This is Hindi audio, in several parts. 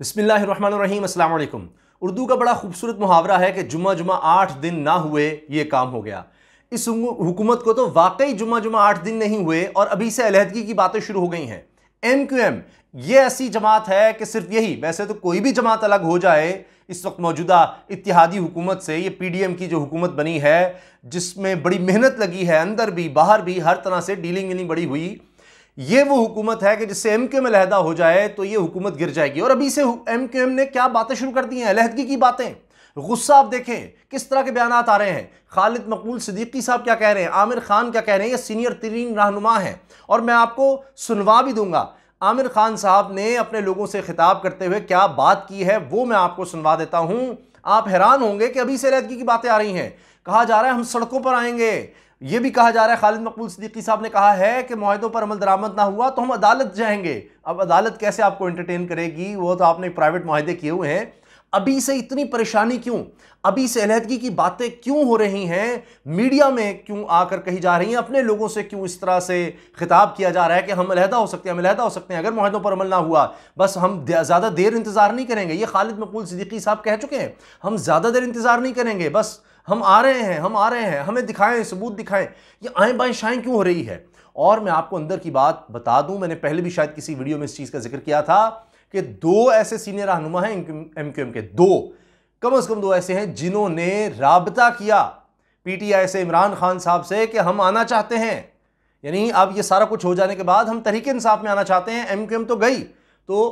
बसमीम उर्दू का बड़ा खूबसूरत मुहावरा है कि जुमा जुमा आठ दिन ना हुए ये काम हो गया इस हुकूमत को तो वाकई जुमा जुमा आठ दिन नहीं हुए और अभी से अलहदगी की बातें शुरू हो गई हैं एम क्यू एम ये ऐसी जमात है कि सिर्फ यही वैसे तो कोई भी जमात अलग हो जाए इस वक्त मौजूदा इतिहादी हुकूमत से ये पी डी एम की जो हुकूमत बनी है जिसमें बड़ी मेहनत लगी है अंदर भी बाहर भी हर तरह से डीलिंग विलिंग बड़ी हुई ये वो हुकूमत है कि जिससे एम क्यू एम अलहदा हो जाए तो ये हुकूमत गिर जाएगी और अभी से एम क्यू एम ने क्या बातें शुरू कर दी हैं अलहदगी की बातें गुस्सा आप देखें किस तरह के बयान आ रहे हैं खालिद मकबूल सिद्दीकी साहब क्या कह रहे हैं आमिर खान क्या कह रहे हैं ये सीनियर तरीन रहनुमा हैं और मैं आपको सुनवा भी दूंगा आमिर खान साहब ने अपने लोगों से खिताब करते हुए क्या बात की है वो मैं आपको सुनवा देता हूँ आप हैरान होंगे कि अभी से अलहदगी की बातें आ रही हैं कहा जा रहा है हम सड़कों पर आएंगे ये भी कहा जा रहा है खालिद मकबूल सिद्दीकी साहब ने कहा है कि माहदों पर अमल दरामद ना हुआ तो हम अदालत जाएंगे अब अदालत कैसे आपको एंटरटेन करेगी वो तो आपने प्राइवेट माहदे किए हुए हैं अभी से इतनी परेशानी क्यों अभी से अलहदगी की बातें क्यों हो रही हैं मीडिया में क्यों आकर कही जा रही हैं अपने लोगों से क्यों इस तरह से खिताब किया जा रहा है कि हम अलहदा हो सकते हैं हम अलहदा हो सकते हैं अगर माहों पर अमल ना हुआ बस हम ज़्यादा देर इंतज़ार नहीं करेंगे ये खालिद मकबूल सिद्दीकी साहब कह चुके हैं हम ज़्यादा देर इंतज़ार नहीं करेंगे बस हम आ रहे हैं हम आ रहे हैं हमें दिखाएं सबूत दिखाएं ये आए बाएं शाएं क्यों हो रही है और मैं आपको अंदर की बात बता दूं मैंने पहले भी शायद किसी वीडियो में इस चीज़ का जिक्र किया था कि दो ऐसे सीनियर रहनुमा हैं एम क्यू एम के दो कम अज़ कम दो ऐसे हैं जिन्होंने रबता किया पीटीआई से इमरान खान साहब से कि हम आना चाहते हैं यानी अब ये सारा कुछ हो जाने के बाद हम तरीके इंसाफ में आना चाहते हैं एम क्यू एम तो गई तो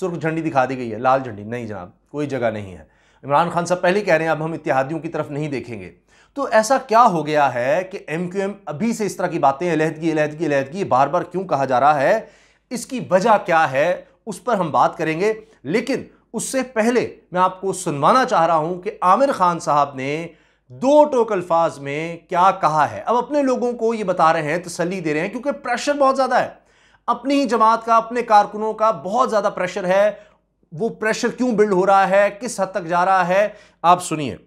सुर्ख झंडी दिखा दी गई है लाल झंडी नहीं जनाब कोई जगह नहीं है इमरान खान साहब पहले कह रहे हैं अब हम इतिहादियों की तरफ नहीं देखेंगे तो ऐसा क्या हो गया है कि एम क्यू एम अभी से इस तरह की बातें अलहदगी अलहदगी अलहदगी बार बार क्यों कहा जा रहा है इसकी वजह क्या है उस पर हम बात करेंगे लेकिन उससे पहले मैं आपको सुनवाना चाह रहा हूं कि आमिर खान साहब ने दो टोक अल्फाज में क्या कहा है अब अपने लोगों को ये बता रहे हैं तसली दे रहे हैं क्योंकि प्रेशर बहुत ज़्यादा है अपनी ही जमात का अपने कारकुनों का बहुत ज़्यादा प्रेशर है वो प्रेशर क्यों बिल्ड हो रहा है किस हद तक जा रहा है आप सुनिए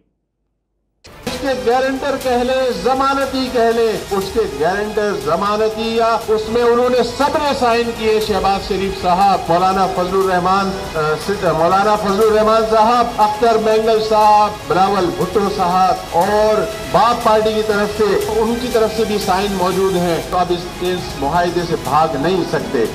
उसके गारंटर कह ले जमानती कह ले उसके गारंटर जमानती या उसमें उन्होंने सबने साइन किए शहबाज शरीफ साहब मौलाना फजल रहमान मौलाना फजल रहमान साहब अख्तर मैंगल साहब बिलावल भुट्टो साहब और बाप पार्टी की तरफ से उनकी तरफ से भी साइन मौजूद है तो अब इस मुहिदे से भाग नहीं सकते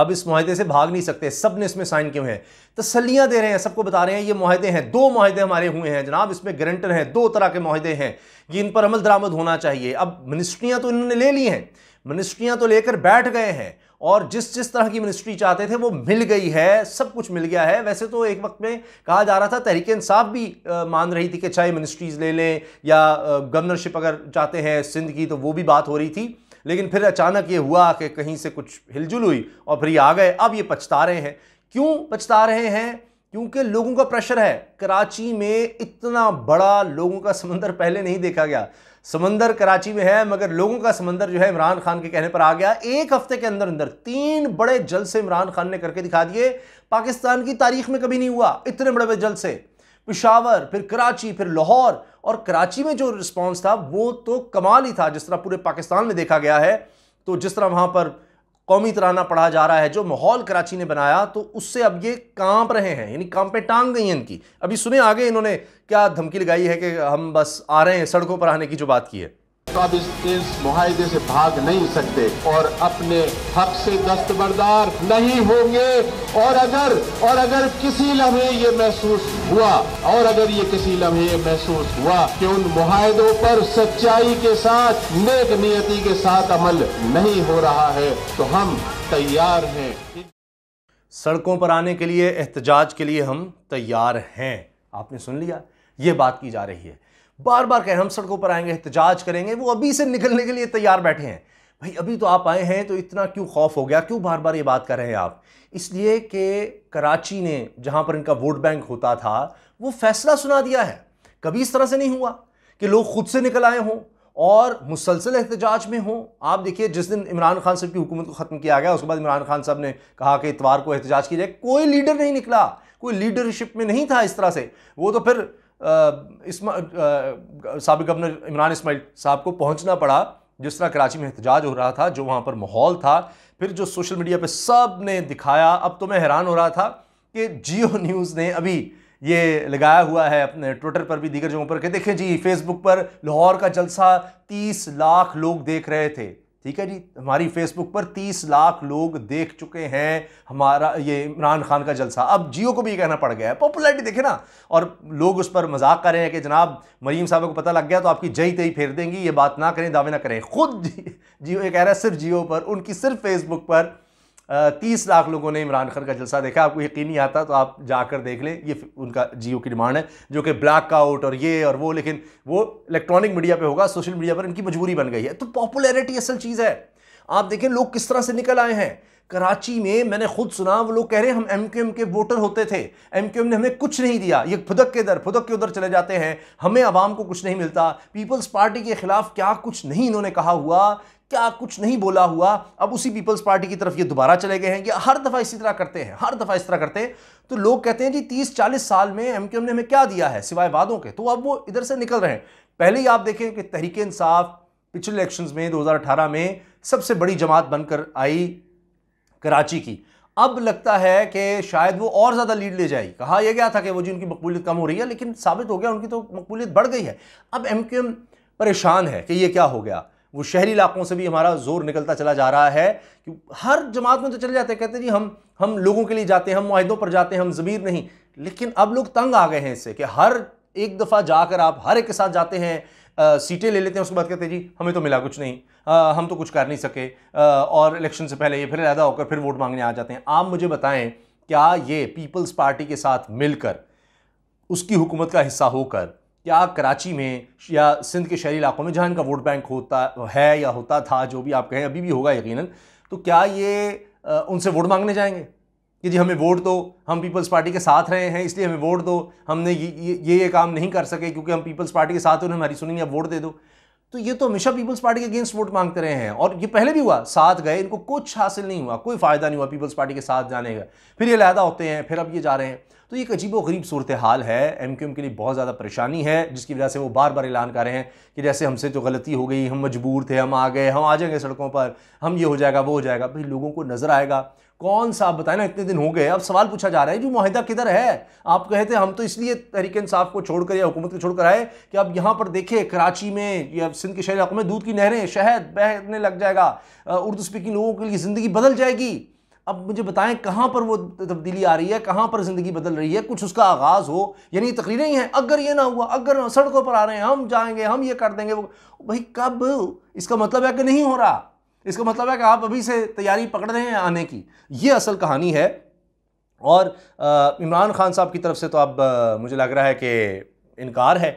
अब इस माहे से भाग नहीं सकते सब ने इसमें साइन क्यों हैं तसलियाँ दे रहे हैं सबको बता रहे हैं ये माहे हैं दो माहे हमारे हुए हैं जनाब इसमें गारंटर हैं दो तरह के माहे हैं ये इन पर अमल दरामद होना चाहिए अब मिनिस्ट्रियाँ तो इन्होंने ले ली हैं मिनिस्ट्रियाँ तो लेकर बैठ गए हैं और जिस जिस तरह की मिनिस्ट्री चाहते थे वो मिल गई है सब कुछ मिल गया है वैसे तो एक वक्त में कहा जा रहा था तहरीक इंसाफ भी आ, मान रही थी कि चाहे अच्छा, मिनिस्ट्रीज़ ले लें या गवर्नरशिप अगर चाहते हैं सिंध की तो वो भी बात हो रही थी लेकिन फिर अचानक ये हुआ कि कहीं से कुछ हिलजुल हुई और फिर ये आ गए अब ये पछता रहे हैं क्यों पछता रहे हैं क्योंकि लोगों का प्रेशर है कराची में इतना बड़ा लोगों का समंदर पहले नहीं देखा गया समंदर कराची में है मगर लोगों का समंदर जो है इमरान खान के कहने पर आ गया एक हफ्ते के अंदर अंदर तीन बड़े जलसे इमरान खान ने करके दिखा दिए पाकिस्तान की तारीख में कभी नहीं हुआ इतने बड़े बड़े जलसे पिशावर फिर कराची फिर लाहौर और कराची में जो रिस्पॉन्स था वो तो कमाल ही था जिस तरह पूरे पाकिस्तान में देखा गया है तो जिस तरह वहाँ पर कौमी तराना पढ़ा जा रहा है जो माहौल कराची ने बनाया तो उससे अब ये कांप रहे हैं यानी कांपे टांग गई हैं इनकी अभी सुने आगे इन्होंने क्या धमकी लगाई है कि हम बस आ रहे हैं सड़कों पर आने की जो बात की है अब इस, इस मुहिदे से भाग नहीं सकते और अपने हक से दस्तबरदार नहीं होंगे और अगर और अगर किसी लम्हे ये महसूस हुआ और अगर ये किसी लम्हे महसूस हुआ कि उन मुहिदों पर सच्चाई के साथ नेक नियति के साथ अमल नहीं हो रहा है तो हम तैयार हैं सड़कों पर आने के लिए एहतजाज के लिए हम तैयार हैं आपने सुन लिया ये बात की जा रही है बार बार कह हम सड़कों पर आएंगे एहतजाज करेंगे वो अभी से निकलने के लिए तैयार बैठे हैं भाई अभी तो आप आए हैं तो इतना क्यों खौफ हो गया क्यों बार बार ये बात कर रहे हैं आप इसलिए कि कराची ने जहाँ पर इनका वोट बैंक होता था वो फैसला सुना दिया है कभी इस तरह से नहीं हुआ कि लोग खुद से निकल आए हों और मुसलसल एहतजाज में हों आप देखिए जिस दिन इमरान खान साहब की हुकूमत को ख़त्म किया गया उसके बाद इमरान खान साहब ने कहा कि इतवार को एहतजाज किया जाए कोई लीडर नहीं निकला कोई लीडरशिप में नहीं था इस तरह से वो तो फिर सबक गवर्नर इमरान इसमाइल साहब को पहुंचना पड़ा जिस तरह कराची में एहतजाज हो रहा था जो वहाँ पर माहौल था फिर जो सोशल मीडिया पर सब ने दिखाया अब तो मैं हैरान हो रहा था कि जियो न्यूज़ ने अभी ये लगाया हुआ है अपने ट्विटर पर भी दीगर जगहों पर कि देखें जी फेसबुक पर लाहौर का जलसा 30 लाख लोग देख रहे थे ठीक है जी हमारी फेसबुक पर 30 लाख लोग देख चुके हैं हमारा ये इमरान खान का जलसा अब जियो को भी ये कहना पड़ गया है पॉपुलरिटी देखे ना और लोग उस पर मजाक कर रहे हैं कि जनाब मरीम साहब को पता लग गया तो आपकी जई तई फेर देंगी ये बात ना करें दावे ना करें खुद जियो ये कह रहा है सिर्फ जियो पर उनकी सिर्फ फेसबुक पर तीस लाख लोगों ने इमरान खान का जलसा देखा आपको यकीन नहीं आता तो आप जाकर देख लें ये उनका जियो की डिमांड है जो कि ब्लैक आउट और ये और वो लेकिन वो इलेक्ट्रॉनिक मीडिया पे होगा सोशल मीडिया पर इनकी मजबूरी बन गई है तो पॉपुलैरिटी असल चीज़ है आप देखें लोग किस तरह से निकल आए हैं कराची में मैंने खुद सुना वो लोग कह रहे हैं हम एमक्यूएम के वोटर होते थे एमक्यूएम ने हमें कुछ नहीं दिया ये फुदक के दर फुदक के उधर चले जाते हैं हमें आवाम को कुछ नहीं मिलता पीपल्स पार्टी के खिलाफ क्या कुछ नहीं इन्होंने कहा हुआ क्या कुछ नहीं बोला हुआ अब उसी पीपल्स पार्टी की तरफ ये दोबारा चले गए हैं ये हर दफ़ा इसी तरह करते हैं हर दफ़ा इस तरह करते हैं तो लोग कहते हैं जी तीस चालीस साल में एम ने हमें क्या दिया है सिवाय वादों के तो अब वो इधर से निकल रहे हैं पहले ही आप देखें कि तहरीक इंसाफ पिछले इलेक्शन में अठारह में सबसे बड़ी जमात बनकर आई कराची की अब लगता है कि शायद वो और ज़्यादा लीड ले जाएगी कहा यह गया था कि वो जी उनकी मकबूलियत कम हो रही है लेकिन साबित हो गया उनकी तो मकबूलियत बढ़ गई है अब एम क्यू एम परेशान है कि ये क्या हो गया वो शहरी इलाकों से भी हमारा जोर निकलता चला जा रहा है कि हर जमात में तो चले जाते हैं कहते हैं जी हम हम लोगों के लिए जाते हैं हम माहदों पर जाते हैं हम ज़मीर नहीं लेकिन अब लोग तंग आ गए हैं इससे कि हर एक दफ़ा जाकर आप हर एक के साथ जाते हैं सीटें ले लेते हैं उसके बाद कहते हैं जी हमें तो मिला कुछ नहीं आ, हम तो कुछ कर नहीं सके आ, और इलेक्शन से पहले ये फिर अलहदा होकर फिर वोट मांगने आ जाते हैं आप मुझे बताएं क्या ये पीपल्स पार्टी के साथ मिलकर उसकी हुकूमत का हिस्सा होकर क्या कराची में या सिंध के शहरी इलाकों में जहाँ इनका वोट बैंक होता है या होता था जो भी आप कहें अभी भी होगा यकीनन तो क्या ये उनसे वोट मांगने जाएंगे कि जी हमें वोट दो हम पीपल्स पार्टी के साथ रहे हैं इसलिए हमें वोट दो हमने ये ये काम नहीं कर सके क्योंकि हम पीपल्स पार्टी के साथ उन्हें हमारी सुनी अब वोट दे दो तो ये तो हमेशा पीपल्स पार्टी के अगेंस्ट वोट मांगते रहे हैं और ये पहले भी हुआ साथ गए इनको कुछ हासिल नहीं हुआ कोई फायदा नहीं हुआ पीपल्स पार्टी के साथ जाने का फिर ये लहदा होते हैं फिर अब ये जा रहे हैं तो एक अजीब गरीब सूरत हाल है एम क्यू एम के लिए बहुत ज़्यादा परेशानी है जिसकी वजह से वो बार बार ऐलान कर रहे हैं कि जैसे हमसे जो गलती हो गई हम मजबूर थे हम आ गए हम आ जाएंगे सड़कों पर हम ये हो जाएगा वो हो जाएगा भाई लोगों को नज़र आएगा कौन सा आप बताए ना इतने दिन हो गए अब सवाल पूछा जा रहा है जो माहिदा किधर है आप कहे थे हम तो इसलिए तहरीक इंसाफ को छोड़कर या हुकूमत को छोड़कर आए कि अब यहाँ पर देखें कराची में या सिंध के शहर इलाकों में दूध की नहरें शहद बहने लग जाएगा उर्दू स्पीकिंग लोगों के लिए ज़िंदगी बदल जाएगी अब मुझे बताएं कहाँ पर वो तब्दीली आ रही है कहाँ पर ज़िंदगी बदल रही है कुछ उसका आगाज़ हो यानी तकरीरें ही हैं अगर ये ना हुआ अगर सड़कों पर आ रहे हैं हम जाएंगे हम ये कर देंगे वो भाई कब इसका मतलब है कि नहीं हो रहा इसका मतलब है कि आप अभी से तैयारी पकड़ रहे हैं आने की ये असल कहानी है और इमरान खान साहब की तरफ से तो अब मुझे लग रहा है कि इनकार है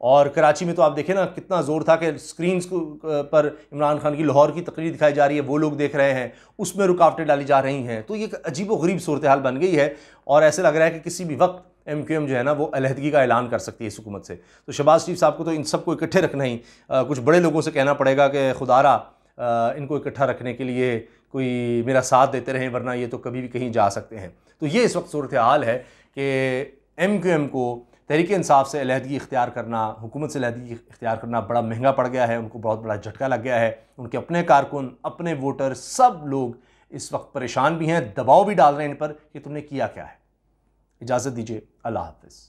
और कराची में तो आप देखें ना कितना ज़ोर था कि स्क्रीन पर इमरान खान की लाहौर की तकरीर दिखाई जा रही है वो लोग देख रहे हैं उसमें रुकावटें डाली जा रही हैं तो ये एक अजीब गरीब सूरत हाल बन गई है और ऐसे लग रहा है कि किसी भी वक्त एम क्यू एम जो है ना वो अलहदगी का ऐलान कर सकती है इस हुकूमत से तो शहबाज शरीफ साहब को तो इन सबको इकट्ठे रखना ही आ, कुछ बड़े लोगों से कहना पड़ेगा कि खुदारा आ, इनको इकट्ठा रखने के लिए कोई मेरा साथ देते रहें वरना ये तो कभी भी कहीं जा सकते हैं तो ये इस वक्त सूरत हाल है कि एम क्यू एम को तहरीक इंसाफ से अलहदगी इख्तियार करना हुकूमत से अलहदगी इख्तियार करना बड़ा महंगा पड़ गया है उनको बहुत बड़ा झटका लग गया है उनके अपने कारकुन अपने वोटर सब लोग इस वक्त परेशान भी हैं दबाव भी डाल रहे हैं इन पर कि तुमने किया क्या है इजाज़त दीजिए अल्लाह हाफिज़